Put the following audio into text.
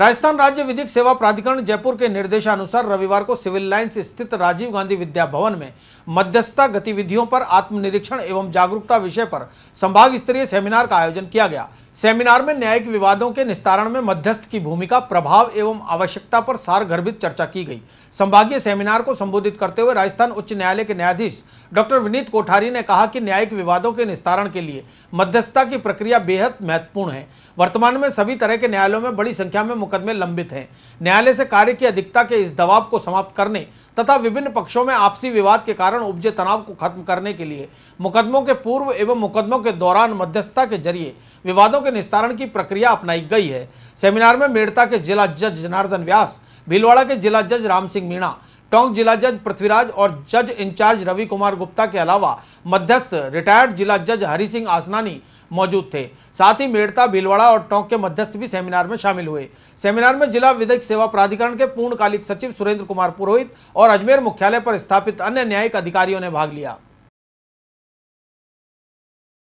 राजस्थान राज्य विधिक सेवा प्राधिकरण जयपुर के निर्देशानुसार रविवार को सिविल लाइन्स स्थित राजीव गांधी विद्या भवन में मध्यस्थता गतिविधियों पर आत्मनिरीक्षण एवं जागरूकता विषय पर संभाग स्तरीय सेमिनार का आयोजन किया गया सेमिनार में न्यायिक विवादों के निस्तारण में मध्यस्थ की भूमिका प्रभाव एवं आवश्यकता पर सारगर्भित चर्चा की गई संभागीय सेमिनार को संबोधित करते हुए राजस्थान उच्च न्यायालय के न्यायाधीश डॉक्टर विनीत कोठारी ने कहा कि न्यायिक विवादों के निस्तारण के लिए मध्यस्थता की प्रक्रिया बेहद महत्वपूर्ण है वर्तमान में सभी तरह के न्यायालयों में बड़ी संख्या में मुकदमे लंबित हैं न्यायालय से कार्य की अधिकता के इस दबाव को समाप्त करने तथा विभिन्न पक्षों में आपसी विवाद के कारण उपजे तनाव को खत्म करने के लिए मुकदमों के पूर्व एवं मुकदमों के दौरान मध्यस्थता के जरिए विवादों के निस्तारण की प्रक्रिया अपनाई गई है सेमिनार में मेड़ता के जिला जज जनार्दन व्यास भीलवाड़ा के जिला जज राम सिंह मीणा टोंक जिला जज पृथ्वीराज और जज इंचार्ज रवि कुमार गुप्ता के अलावा मध्यस्थ रिटायर्ड जिला जज हरि सिंह आसनानी मौजूद थे साथ ही मेड़ता भीलवाड़ा और टोंक के मध्यस्थ भी सेमिनार में शामिल हुए सेमिनार में जिला विधिक सेवा प्राधिकरण के पूर्णकालिक सचिव सुरेंद्र कुमार पुरोहित और अजमेर मुख्यालय पर स्थापित अन्य न्यायिक अधिकारियों ने भाग लिया